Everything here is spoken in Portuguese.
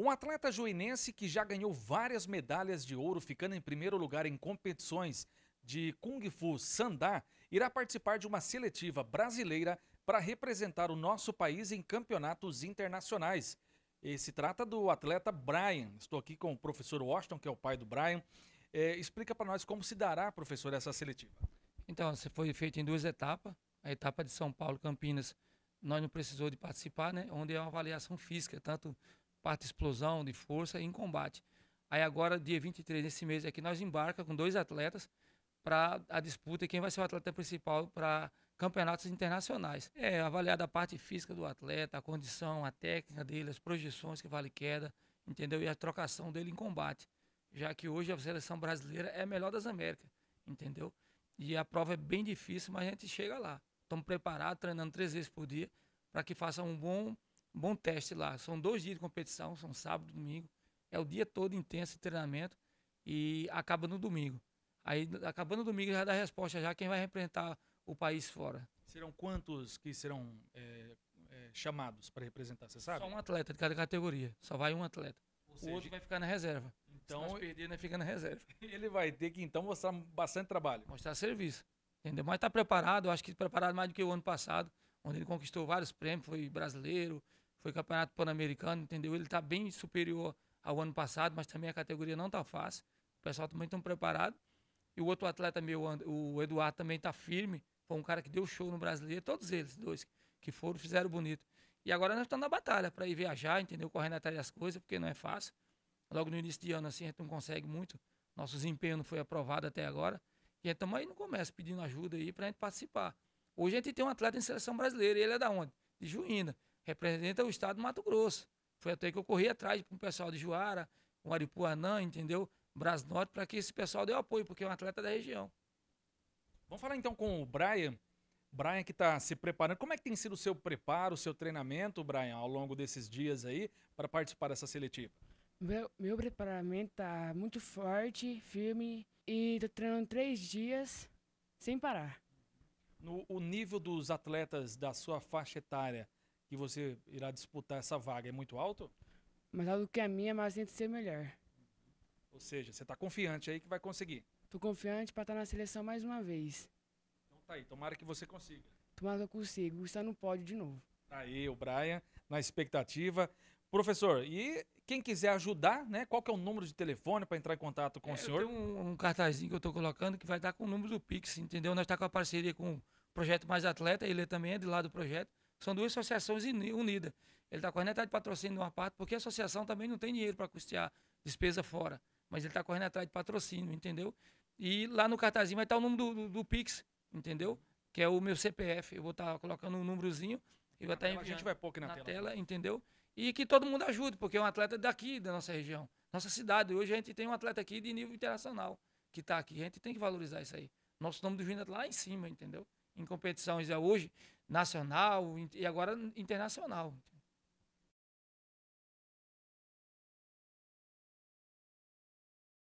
Um atleta joinense que já ganhou várias medalhas de ouro, ficando em primeiro lugar em competições de Kung Fu Sandá, irá participar de uma seletiva brasileira para representar o nosso país em campeonatos internacionais. E eh, se trata do atleta Brian. Estou aqui com o professor Washington, que é o pai do Brian. É, explica para nós como se dará, professor, essa seletiva. Então, você foi feito em duas etapas. A etapa de São Paulo, Campinas, nós não precisou de participar, né? Onde é uma avaliação física, tanto parte explosão, de força em combate. Aí agora, dia 23 desse mês aqui, nós embarca com dois atletas para a disputa e quem vai ser o atleta principal para campeonatos internacionais. É avaliada a parte física do atleta, a condição, a técnica dele, as projeções que vale queda, entendeu? E a trocação dele em combate, já que hoje a seleção brasileira é a melhor das Américas, entendeu? E a prova é bem difícil, mas a gente chega lá. Estamos preparados, treinando três vezes por dia, para que faça um bom bom teste lá. São dois dias de competição, são sábado e domingo. É o dia todo intenso de treinamento e acaba no domingo. Aí, acabando no domingo, já dá a resposta já quem vai representar o país fora. Serão quantos que serão é, é, chamados para representar, você sabe? Só um atleta de cada categoria. Só vai um atleta. Ou o outro vai ficar na reserva. Então, se perder, né, fica na reserva. Ele vai ter que, então, mostrar bastante trabalho. Mostrar serviço. Entendeu? Mas está preparado, acho que preparado mais do que o ano passado, onde ele conquistou vários prêmios, foi brasileiro, foi campeonato pan-americano, entendeu? Ele está bem superior ao ano passado, mas também a categoria não está fácil. O pessoal também está preparado. E o outro atleta meu, o Eduardo, também está firme. Foi um cara que deu show no brasileiro. Todos eles, dois que foram, fizeram bonito. E agora nós estamos na batalha para ir viajar, entendeu? Correndo atrás das coisas, porque não é fácil. Logo no início de ano, assim, a gente não consegue muito. Nosso desempenho não foi aprovado até agora. E estamos aí no começo, pedindo ajuda aí para a gente participar. Hoje a gente tem um atleta em seleção brasileira, e ele é da onde? De Juína representa o estado do Mato Grosso. Foi até que eu corri atrás com o pessoal de Juara, com Aripuanã, entendeu? Norte, para que esse pessoal dê apoio, porque é um atleta da região. Vamos falar então com o Brian. Brian que está se preparando. Como é que tem sido o seu preparo, o seu treinamento, Brian, ao longo desses dias aí, para participar dessa seletiva? Meu, meu preparamento está muito forte, firme, e estou treinando três dias sem parar. No, o nível dos atletas da sua faixa etária que você irá disputar essa vaga é muito alto? Mais alto que a minha, mas tem que ser melhor. Ou seja, você está confiante aí que vai conseguir? estou confiante para estar tá na seleção mais uma vez. Então tá aí, tomara que você consiga. Tomara que eu consiga, estar no pódio de novo. Tá aí o Brian, na expectativa. Professor, e quem quiser ajudar, né? Qual que é o número de telefone para entrar em contato com é, o senhor? Tem um, um, cartazinho que eu estou colocando que vai estar com o número do Pix, entendeu? Nós estamos tá com a parceria com o Projeto Mais Atleta, ele também é de lá do projeto. São duas associações unidas. Ele está correndo atrás de patrocínio de uma parte, porque a associação também não tem dinheiro para custear despesa fora. Mas ele está correndo atrás de patrocínio, entendeu? E lá no cartazinho vai estar tá o número do, do, do, Pix, entendeu? Que é o meu CPF. Eu vou estar tá colocando um númerozinho. E vai tá estar A gente vai pôr aqui na, na tela. tela. entendeu? E que todo mundo ajude, porque é um atleta daqui, da nossa região, nossa cidade. Hoje a gente tem um atleta aqui de nível internacional que está aqui. A gente tem que valorizar isso aí. Nosso nome do está é lá em cima, entendeu? Em competições é hoje nacional e agora internacional.